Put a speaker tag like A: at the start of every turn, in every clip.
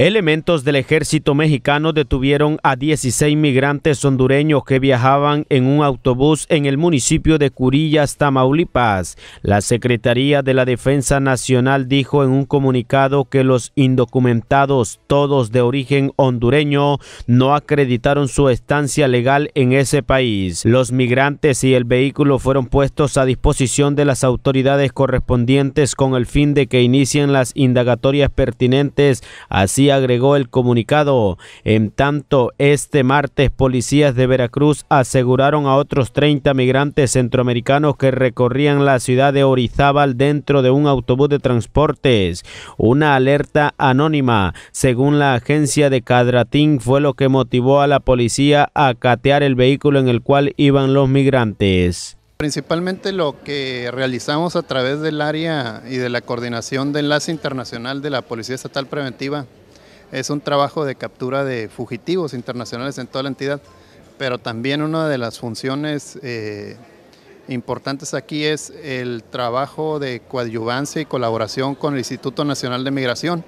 A: Elementos del ejército mexicano detuvieron a 16 migrantes hondureños que viajaban en un autobús en el municipio de Curillas, Tamaulipas. La Secretaría de la Defensa Nacional dijo en un comunicado que los indocumentados, todos de origen hondureño, no acreditaron su estancia legal en ese país. Los migrantes y el vehículo fueron puestos a disposición de las autoridades correspondientes con el fin de que inicien las indagatorias pertinentes, así agregó el comunicado. En tanto, este martes policías de Veracruz aseguraron a otros 30 migrantes centroamericanos que recorrían la ciudad de Orizábal dentro de un autobús de transportes. Una alerta anónima, según la agencia de Cadratín, fue lo que motivó a la policía a catear el vehículo en el cual iban los migrantes.
B: Principalmente lo que realizamos a través del área y de la coordinación de enlace internacional de la Policía Estatal Preventiva es un trabajo de captura de fugitivos internacionales en toda la entidad, pero también una de las funciones eh, importantes aquí es el trabajo de coadyuvancia y colaboración con el Instituto Nacional de Migración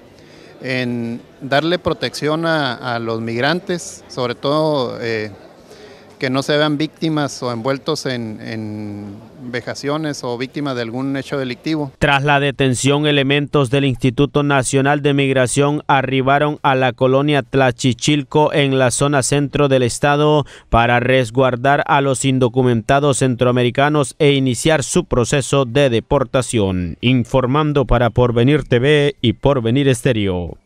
B: en darle protección a, los migrantes, sobre todo eh, que no se vean víctimas o envueltos en, vejaciones o víctimas de algún hecho delictivo.
A: Tras la detención, elementos del Instituto Nacional de Migración arribaron a la colonia Tlachichilco en la zona centro del estado para resguardar a los indocumentados centroamericanos e iniciar su proceso de deportación. Informando para Porvenir TV y Porvenir Estéreo.